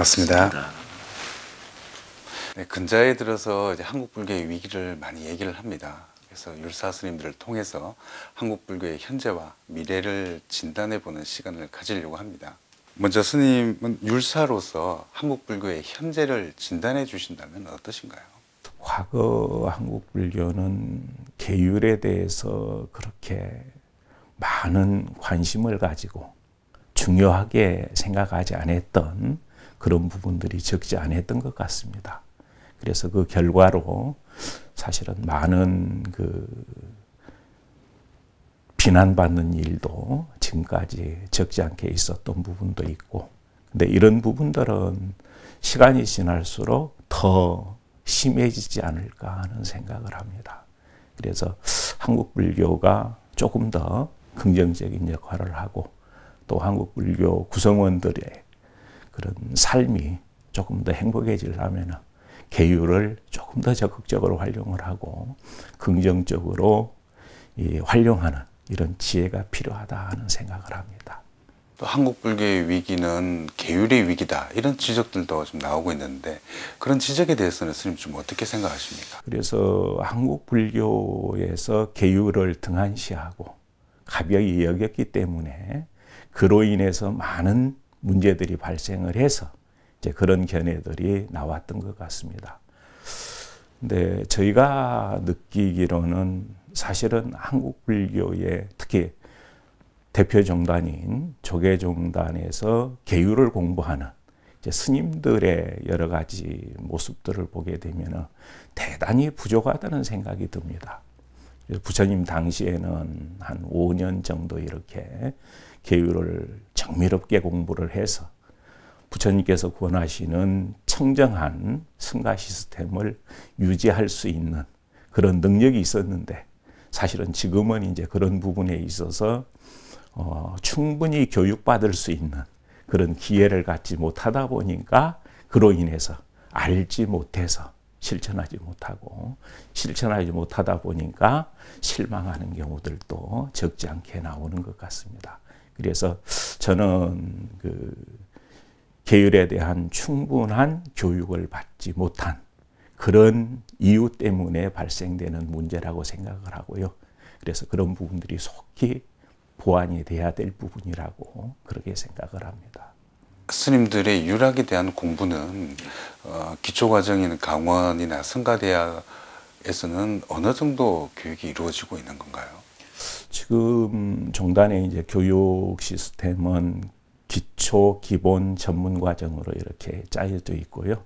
반갑습니다. 네, 근자에 들어서 한국 불교의 위기를 많이 얘기를 합니다. 그래서 율사 스님들을 통해서 한국 불교의 현재와 미래를 진단해 보는 시간을 가지려고 합니다. 먼저 스님은 율사로서 한국 불교의 현재를 진단해 주신다면 어떠신가요? 과거 한국 불교는 계율에 대해서 그렇게 많은 관심을 가지고 중요하게 생각하지 않았던 그런 부분들이 적지 않았던 것 같습니다. 그래서 그 결과로 사실은 많은 그 비난받는 일도 지금까지 적지 않게 있었던 부분도 있고, 근데 이런 부분들은 시간이 지날수록 더 심해지지 않을까 하는 생각을 합니다. 그래서 한국 불교가 조금 더 긍정적인 역할을 하고 또 한국 불교 구성원들의 그런 삶이 조금 더 행복해지려면 개유를 조금 더 적극적으로 활용을 하고 긍정적으로 활용하는 이런 지혜가 필요하다 하는 생각을 합니다. 또 한국 불교의 위기는 계율의 위기다 이런 지적들도 좀 나오고 있는데 그런 지적에 대해서는 스님 좀 어떻게 생각하십니까? 그래서 한국 불교에서 계율을 등한시하고 가벼이 여겼기 때문에 그로 인해서 많은 문제들이 발생을 해서 이제 그런 견해들이 나왔던 것 같습니다. 근데 저희가 느끼기로는 사실은 한국 불교의 특히 대표 종단인 조계 종단에서 계율을 공부하는 스님들의 여러 가지 모습들을 보게 되면 대단히 부족하다는 생각이 듭니다. 부처님 당시에는 한 5년 정도 이렇게 계율을 정밀하게 공부를 해서 부처님께서 권하시는 청정한 승가 시스템을 유지할 수 있는 그런 능력이 있었는데 사실은 지금은 이제 그런 부분에 있어서 어, 충분히 교육받을 수 있는 그런 기회를 갖지 못하다 보니까 그로 인해서 알지 못해서 실천하지 못하고 실천하지 못하다 보니까 실망하는 경우들도 적지 않게 나오는 것 같습니다. 그래서 저는 그 계율에 대한 충분한 교육을 받지 못한 그런 이유 때문에 발생되는 문제라고 생각을 하고요. 그래서 그런 부분들이 속히 보완이 돼야 될 부분이라고 그렇게 생각을 합니다. 스님들의 유락에 대한 공부는 어, 기초과정인 강원이나 성가대학에서는 어느 정도 교육이 이루어지고 있는 건가요? 지금 종단의 이제 교육 시스템은 기초, 기본, 전문 과정으로 이렇게 짜여져 있고요.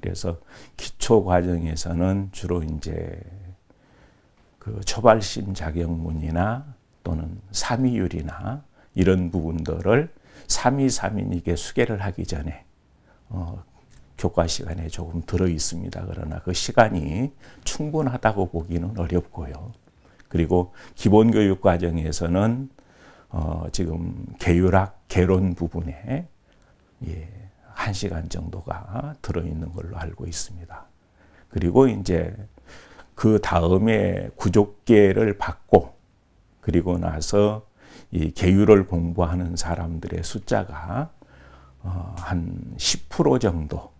그래서 기초 과정에서는 주로 이제 그 초발심 자격문이나 또는 삼위율이나 이런 부분들을 323인에게 수계를 하기 전에 어, 교과 시간에 조금 들어 있습니다. 그러나 그 시간이 충분하다고 보기는 어렵고요. 그리고 기본교육 과정에서는 어, 지금 계율학 개론 부분에 예, 1시간 정도가 들어있는 걸로 알고 있습니다. 그리고 이제 그 다음에 구족계를 받고 그리고 나서 이 계율을 공부하는 사람들의 숫자가 어, 한 10% 정도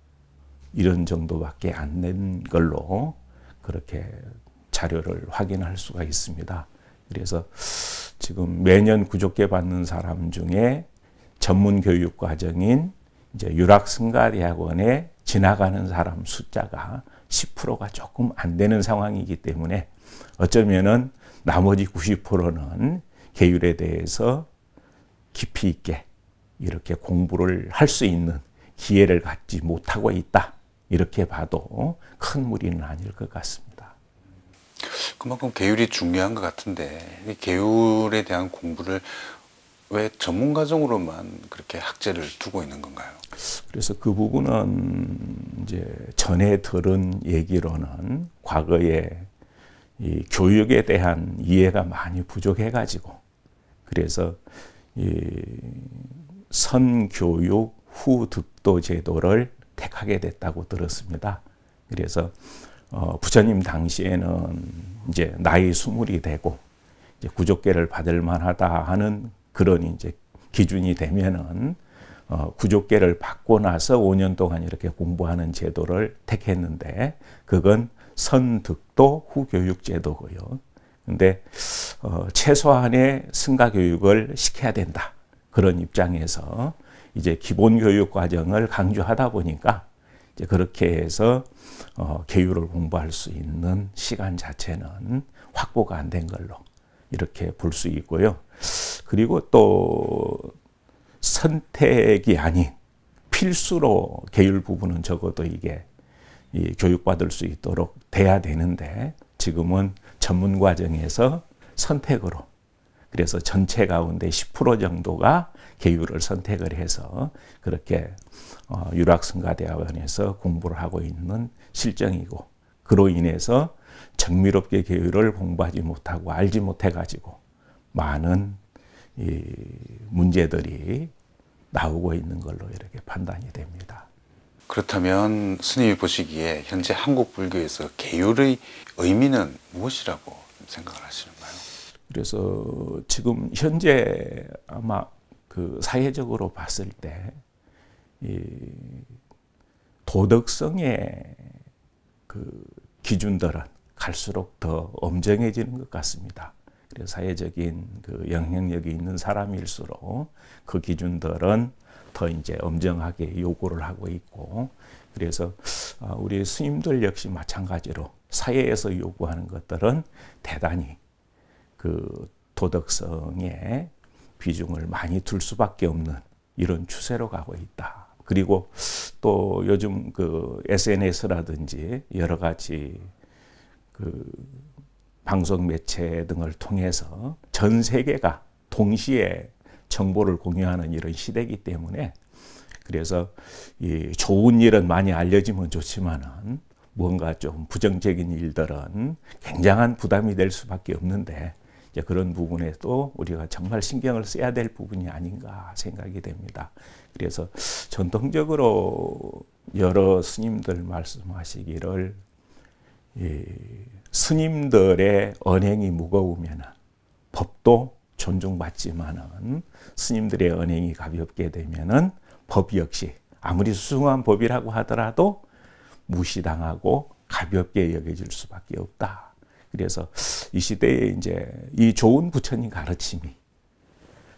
이런 정도밖에 안 된 걸로 그렇게 자료를 확인할 수가 있습니다. 그래서 지금 매년 구조께 받는 사람 중에 전문 교육 과정인 이제 유락승가 대학원에 지나가는 사람 숫자가 10%가 조금 안 되는 상황이기 때문에 어쩌면은 나머지 90%는 계율에 대해서 깊이 있게 이렇게 공부를 할 수 있는 기회를 갖지 못하고 있다. 이렇게 봐도 큰 무리는 아닐 것 같습니다. 그만큼 계율이 중요한 것 같은데 이 계율에 대한 공부를 왜 전문가적으로만 그렇게 학제를 두고 있는 건가요? 그래서 그 부분은 이제 전에 들은 얘기로는 과거에 이 교육에 대한 이해가 많이 부족해가지고 그래서 이 선교육 후득도 제도를 택하게 됐다고 들었습니다. 그래서 어, 부처님 당시에는 이제 나이 스물이 되고 이제 구조계를 받을 만하다 하는 그런 이제 기준이 되면은 어, 구조계를 받고 나서 5년 동안 이렇게 공부하는 제도를 택했는데 그건 선득도 후교육 제도고요. 근데 어, 최소한의 승가 교육을 시켜야 된다. 그런 입장에서 이제 기본 교육 과정을 강조하다 보니까 이제 그렇게 해서 어, 개유를 공부할 수 있는 시간 자체는 확보가 안 된 걸로 이렇게 볼 수 있고요. 그리고 또 선택이 아닌 필수로 계율 부분은 적어도 이게 교육받을 수 있도록 돼야 되는데 지금은 전문 과정에서 선택으로 그래서 전체 가운데 10% 정도가 계율을 선택을 해서 그렇게 어, 유락성가대학원에서 공부를 하고 있는 실정이고 그로 인해서 정밀롭게 계율을 공부하지 못하고 알지 못해가지고 많은 문제들이 나오고 있는 걸로 이렇게 판단이 됩니다. 그렇다면 스님이 보시기에 현재 한국 불교에서 계율의 의미는 무엇이라고 생각을 하시는가요? 그래서 지금 현재 아마 그 사회적으로 봤을 때 이 도덕성의 그 기준들은 갈수록 더 엄정해지는 것 같습니다. 그래서 사회적인 그 영향력이 있는 사람일수록 그 기준들은 더 이제 엄정하게 요구를 하고 있고 그래서 아, 우리 스님들 역시 마찬가지로 사회에서 요구하는 것들은 대단히 그 도덕성에 비중을 많이 둘 수밖에 없는 이런 추세로 가고 있다. 그리고 또 요즘 그 SNS라든지 여러 가지 그 방송 매체 등을 통해서 전 세계가 동시에 정보를 공유하는 이런 시대이기 때문에 그래서 이 좋은 일은 많이 알려지면 좋지만은 뭔가 좀 부정적인 일들은 굉장한 부담이 될 수밖에 없는데 이제 그런 부분에도 우리가 정말 신경을 써야 될 부분이 아닌가 생각이 됩니다. 그래서 전통적으로 여러 스님들 말씀하시기를 스님들의 언행이 무거우면 법도 존중받지만은 스님들의 언행이 가볍게 되면은 법 역시 아무리 수승한 법이라고 하더라도 무시당하고 가볍게 여겨질 수밖에 없다. 그래서 이 시대에 이제 이 좋은 부처님 가르침이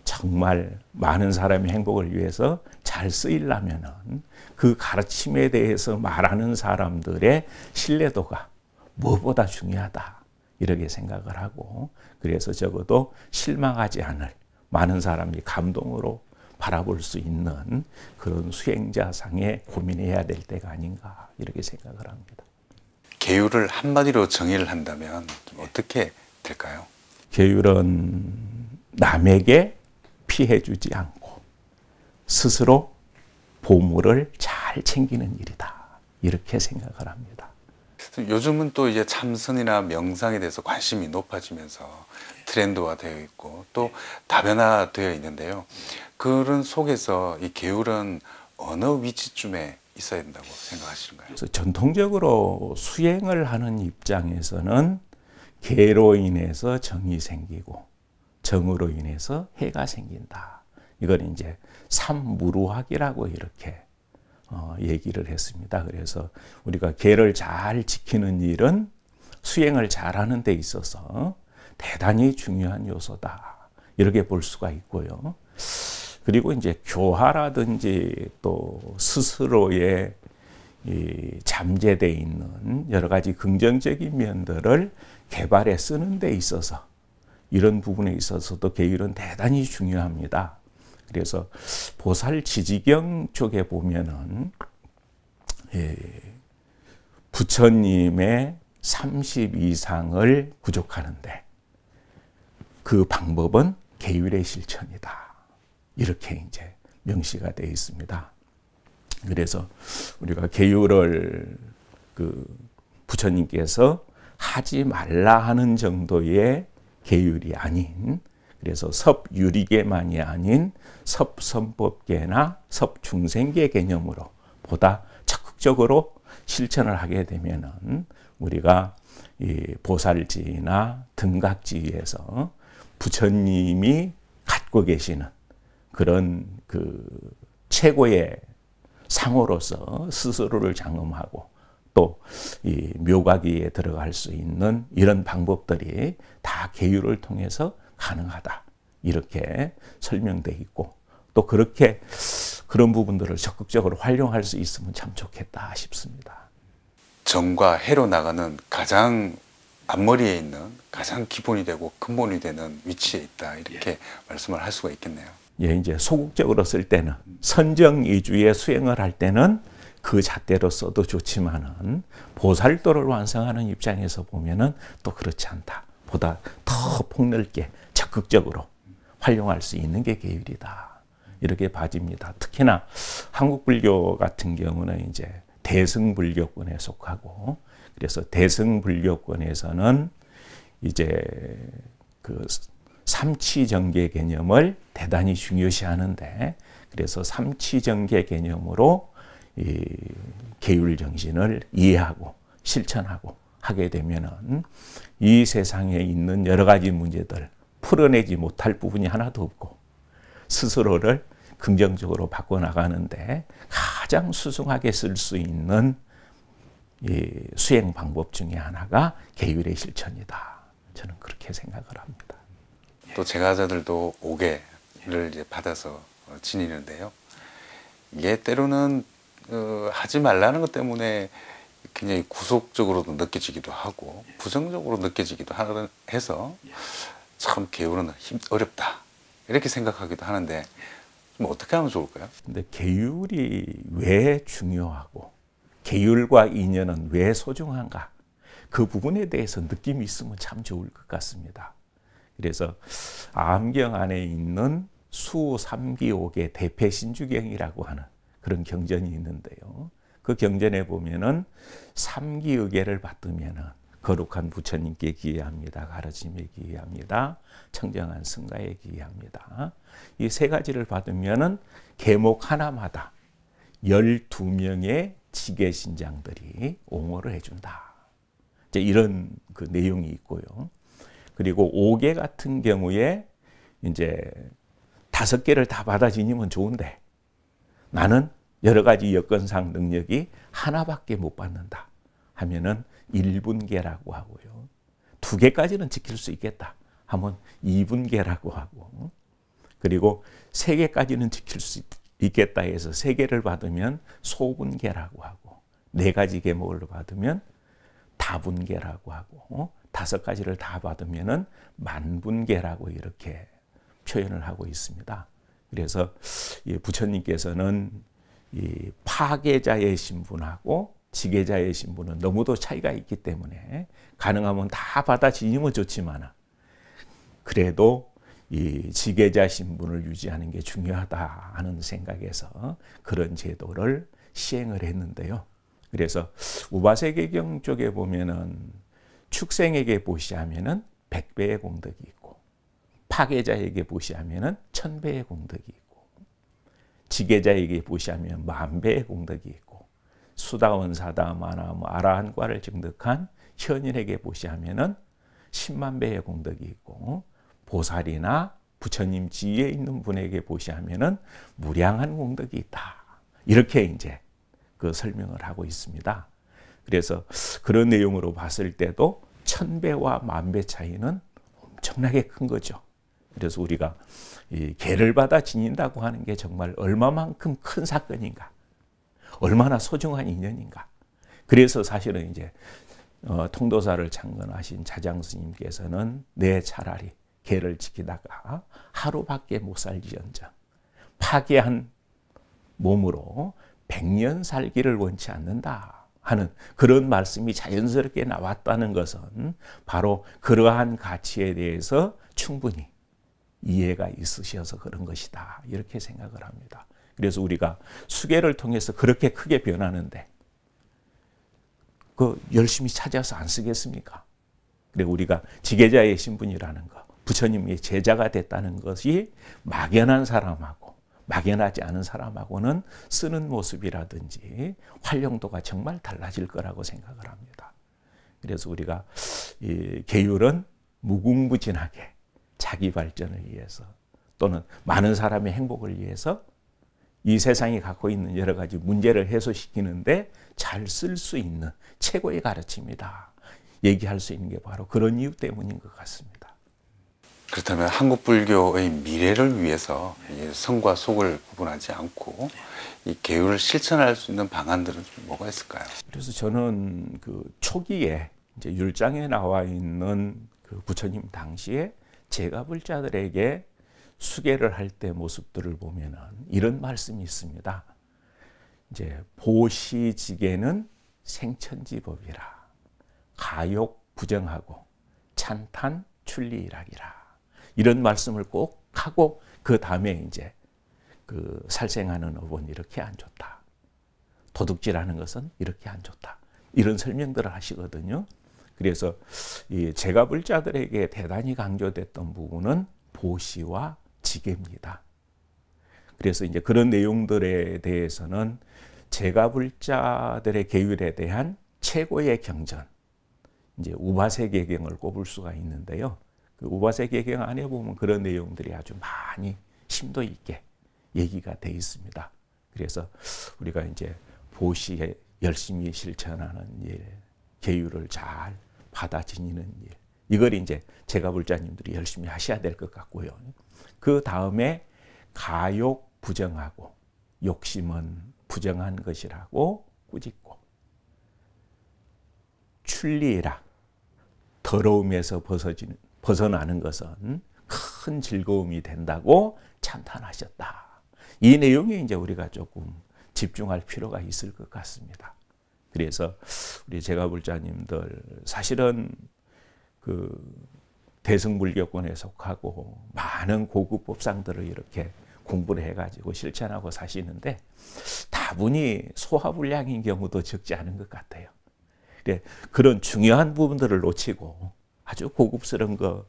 정말 많은 사람의 행복을 위해서 잘 쓰이려면은 그 가르침에 대해서 말하는 사람들의 신뢰도가 무엇보다 중요하다. 이렇게 생각을 하고 그래서 적어도 실망하지 않을 많은 사람이 감동으로 바라볼 수 있는 그런 수행자상에 고민해야 될 때가 아닌가 이렇게 생각을 합니다. 계율을 한마디로 정의를 한다면 어떻게 될까요? 계율은 남에게 피해 주지 않고 스스로 보물을 잘 챙기는 일이다. 이렇게 생각을 합니다. 요즘은 또 이제 참선이나 명상에 대해서 관심이 높아지면서 트렌드화 되어 있고 또 네. 다변화되어 있는데요. 그런 속에서 이 계율은 어느 위치쯤에 있어야 된다고 생각하시는가요? 전통적으로 수행을 하는 입장에서는 개로 인해서 정이 생기고 정으로 인해서 해가 생긴다. 이걸 이제 삼무루학이라고 이렇게 어, 얘기를 했습니다. 그래서 우리가 개를 잘 지키는 일은 수행을 잘하는 데 있어서 대단히 중요한 요소다. 이렇게 볼 수가 있고요. 그리고 이제 교화라든지 또 스스로의 잠재되 어 있는 여러 가지 긍정적인 면들을 개발해 쓰는 데 있어서 이런 부분에 있어서도 계율은 대단히 중요합니다. 그래서 보살 지지경 쪽에 보면은 예, 부처님의 3 0이상을 구족하는데 그 방법은 계율의 실천이다. 이렇게 이제 명시가 되어 있습니다. 그래서 우리가 계율을 그 부처님께서 하지 말라 하는 정도의 계율이 아닌 그래서 섭유리계만이 아닌 섭선법계나 섭중생계 개념으로 보다 적극적으로 실천을 하게 되면은 우리가 보살지나 등각지에서 부처님이 갖고 계시는 그런 그 최고의 상호로서 스스로를 장엄하고 또 이묘각기에 들어갈 수 있는 이런 방법들이 다 계율을 통해서 가능하다. 이렇게 설명되어 있고 또 그렇게 그런 부분들을 적극적으로 활용할 수 있으면 참 좋겠다 싶습니다. 정과 해로 나가는 가장 앞머리에 있는 가장 기본이 되고 근본이 되는 위치에 있다 이렇게 예. 말씀을 할 수가 있겠네요. 예, 이제 소극적으로 쓸 때는 선정 이주의 수행을 할 때는 그 잣대로 써도 좋지만은 보살도를 완성하는 입장에서 보면은 또 그렇지 않다. 보다 더 폭넓게 적극적으로 활용할 수 있는 게 계율이다. 이렇게 봐집니다. 특히나 한국 불교 같은 경우는 이제 대승 불교권에 속하고 그래서 대승 불교권에서는 이제 그 삼치정계 개념을 대단히 중요시하는데 그래서 삼치정계 개념으로 계율 정신을 이해하고 실천하고 하게 되면은 이 세상에 있는 여러 가지 문제들 풀어내지 못할 부분이 하나도 없고 스스로를 긍정적으로 바꿔나가는데 가장 수승하게 쓸 수 있는 수행 방법 중에 하나가 계율의 실천이다. 저는 그렇게 생각을 합니다. 예. 또 제과자들도 오개를 이제 받아서 지니는데요. 이게 때로는 어, 하지 말라는 것 때문에 굉장히 구속적으로도 느껴지기도 하고 예. 부정적으로 느껴지기도 하는 해서 예. 참 개요는 힘 어렵다 이렇게 생각하기도 하는데 좀 어떻게 하면 좋을까요? 근데 계율이 왜 중요하고 계율과 인연은 왜 소중한가 그 부분에 대해서 느낌이 있으면 참 좋을 것 같습니다. 그래서 암경 안에 있는 수삼기옥의 대패 신주경이라고 하는 그런 경전이 있는데요. 그 경전에 보면은 삼기의계를 받으면은 거룩한 부처님께 기회합니다. 가르침에 기회합니다. 청정한 승가에 기회합니다. 이 세 가지를 받으면은 계목 하나마다 12명의 지계신장들이 옹호를 해준다. 이제 이런 그 내용이 있고요. 그리고 5개 같은 경우에 이제 5 개를 다 받아 지니면 좋은데 나는 여러 가지 여건상 능력이 하나밖에 못 받는다 하면은 1분계라고 하고요. 두 개까지는 지킬 수 있겠다 하면 2분계라고 하고 그리고 3 개까지는 지킬 수 있겠다 해서 3 개를 받으면 소분계라고 하고 4 가지 계목을 받으면 다분계라고 하고 다섯 가지를 다 받으면은 만분계라고 이렇게 표현을 하고 있습니다. 그래서 부처님께서는 이 파괴자의 신분하고 지계자의 신분은 너무도 차이가 있기 때문에 가능하면 다 받아지면 좋지만 그래도 이 지계자 신분을 유지하는 게 중요하다 하는 생각에서 그런 제도를 시행을 했는데요. 그래서 우바세계경 쪽에 보면은 축생에게 보시하면은 100배의 공덕이 있고 파괴자에게 보시하면은 1000배의 공덕이 있고 지계자에게 보시하면 만배의 공덕이 있고 수다원 사다 마나 뭐 아라한과를 증득한 현인에게 보시하면은 10만 배의 공덕이 있고 보살이나 부처님 지위에 있는 분에게 보시하면은 무량한 공덕이 있다. 이렇게 이제 그 설명을 하고 있습니다. 그래서 그런 내용으로 봤을 때도 천배와 만배 차이는 엄청나게 큰 거죠. 그래서 우리가 이 개를 받아 지닌다고 하는 게 정말 얼마만큼 큰 사건인가, 얼마나 소중한 인연인가. 그래서 사실은 이제 어, 통도사를 창건하신 자장 스님께서는 내 네, 차라리 개를 지키다가 하루밖에 못 살지언정 파괴한 몸으로 백년 살기를 원치 않는다. 하는 그런 말씀이 자연스럽게 나왔다는 것은 바로 그러한 가치에 대해서 충분히 이해가 있으셔서 그런 것이다. 이렇게 생각을 합니다. 그래서 우리가 수계를 통해서 그렇게 크게 변하는데 그 열심히 찾아서 안 쓰겠습니까? 그래 우리가 지계자의 신분이라는 것, 부처님의 제자가 됐다는 것이 막연한 사람하고 막연하지 않은 사람하고는 쓰는 모습이라든지 활용도가 정말 달라질 거라고 생각을 합니다. 그래서 우리가 이 계율은 무궁무진하게 자기 발전을 위해서 또는 많은 사람의 행복을 위해서 이 세상이 갖고 있는 여러 가지 문제를 해소시키는데 잘 쓸 수 있는 최고의 가르침이다. 얘기할 수 있는 게 바로 그런 이유 때문인 것 같습니다. 그렇다면 한국 불교의 미래를 위해서 성과 속을 구분하지 않고 이 개율을 실천할 수 있는 방안들은 뭐가 있을까요? 그래서 저는 그 초기에 이제 율장에 나와 있는 그 부처님 당시에 제가불자들에게 수계를 할 때 모습들을 보면은 이런 말씀이 있습니다. 이제 보시지계는 생천지법이라 가욕 부정하고 찬탄 출리락이라 이런 말씀을 꼭 하고 그 다음에 이제 그 살생하는 업은 이렇게 안 좋다. 도둑질하는 것은 이렇게 안 좋다. 이런 설명들을 하시거든요. 그래서 이 제가 불자들에게 대단히 강조됐던 부분은 보시와 지계입니다. 그래서 이제 그런 내용들에 대해서는 제가 불자들의 계율에 대한 최고의 경전, 이제 우바세계경을 꼽을 수가 있는데요. 그 우바세계경 안에 보면 그런 내용들이 아주 많이 심도 있게 얘기가 돼 있습니다. 그래서 우리가 이제 보시에 열심히 실천하는 일, 계율을 잘 받아 지니는 일, 이걸 이제 제가 불자님들이 열심히 하셔야 될 것 같고요. 그 다음에 가욕 부정하고 욕심은 부정한 것이라고 꾸짖고 출리라 더러움에서 벗어지는 벗어나는 것은 큰 즐거움이 된다고 찬탄하셨다. 이 내용에 이제 우리가 조금 집중할 필요가 있을 것 같습니다. 그래서 우리 제가 불자님들 사실은 그 대승불교권에 속하고 많은 고급 법상들을 이렇게 공부를 해가지고 실천하고 사시는데 다분히 소화불량인 경우도 적지 않은 것 같아요. 그런 중요한 부분들을 놓치고 아주 고급스러운 거,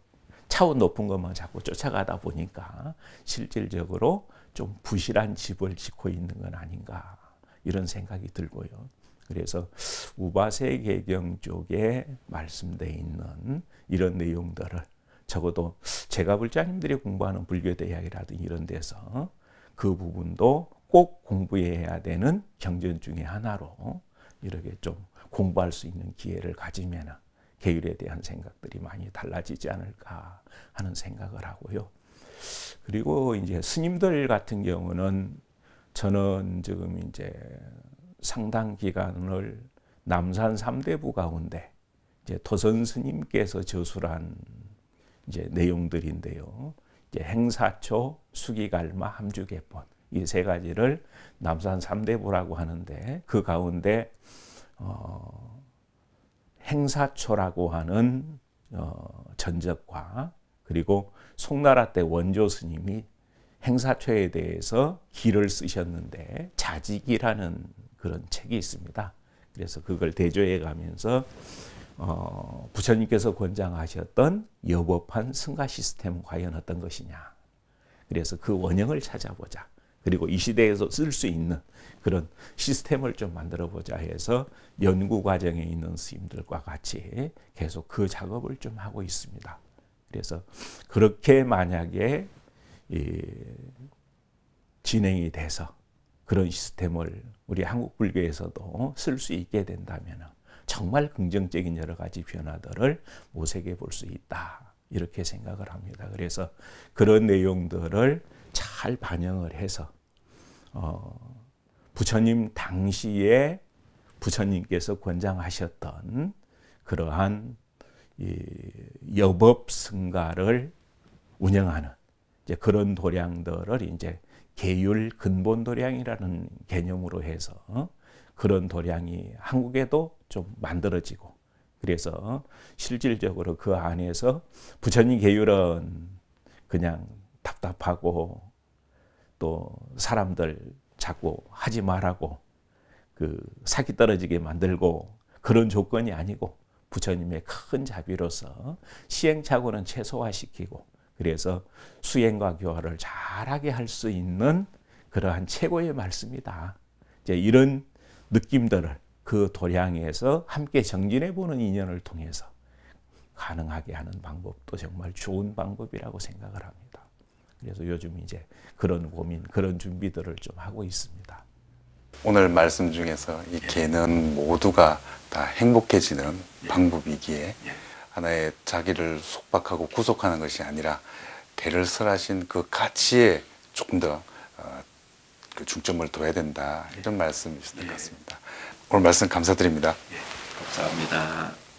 차원 높은 것만 자꾸 쫓아가다 보니까 실질적으로 좀 부실한 집을 짓고 있는 건 아닌가 이런 생각이 들고요. 그래서 우바세 개경 쪽에 말씀되 있는 이런 내용들을 적어도 제가 불자님들이 공부하는 불교 대학이라든 이런 데서 그 부분도 꼭 공부해야 되는 경전 중의 하나로 이렇게 좀 공부할 수 있는 기회를 가지면 계율에 대한 생각들이 많이 달라지지 않을까 하는 생각을 하고요. 그리고 이제 스님들 같은 경우는 저는 지금 이제 상당 기간을 남산 3대부 가운데 이제 도선 스님께서 저술한 이제 내용들인데요. 이제 행사초, 수기갈마, 함주개본 이세 가지를 남산 3대부라고 하는데 그 가운데 어 행사초라고 하는 어, 전적과 그리고 송나라 때 원조 스님이 행사초에 대해서 기를 쓰셨는데 자직이라는 그런 책이 있습니다. 그래서 그걸 대조해 가면서 어, 부처님께서 권장하셨던 여법한 승가 시스템 과연 어떤 것이냐. 그래서 그 원형을 찾아보자. 그리고 이 시대에서 쓸 수 있는 그런 시스템을 좀 만들어 보자 해서 연구 과정에 있는 스님들과 같이 계속 그 작업을 좀 하고 있습니다. 그래서 그렇게 만약에 진행이 돼서 그런 시스템을 우리 한국 불교에서도 쓸 수 있게 된다면 정말 긍정적인 여러 가지 변화들을 모색해 볼 수 있다. 이렇게 생각을 합니다. 그래서 그런 내용들을 잘 반영을 해서 어, 부처님 당시에 부처님께서 권장하셨던 그러한 여법 승가를 운영하는 이제 그런 도량들을 이제 계율 근본 도량이라는 개념으로 해서 어, 그런 도량이 한국에도 좀 만들어지고 그래서 실질적으로 그 안에서 부처님 계율은 그냥 답답하고 또 사람들 자꾸 하지 말라고 그 사기 떨어지게 만들고 그런 조건이 아니고 부처님의 큰 자비로서 시행착오는 최소화시키고 그래서 수행과 교화를 잘하게 할 수 있는 그러한 최고의 말씀이다. 이제 이런 느낌들을 그 도량에서 함께 정진해 보는 인연을 통해서 가능하게 하는 방법도 정말 좋은 방법이라고 생각을 합니다. 그래서 요즘 이제 그런 고민, 그런 준비들을 좀 하고 있습니다. 오늘 말씀 중에서 이 개는 모두가 다 행복해지는 방법이기에 하나의 자기를 속박하고 구속하는 것이 아니라 개를 설하신 그 가치에 조금 더 어, 그 중점을 둬야 된다 이런 말씀이신 것 같습니다. 오늘 말씀 감사드립니다. 예, 감사합니다.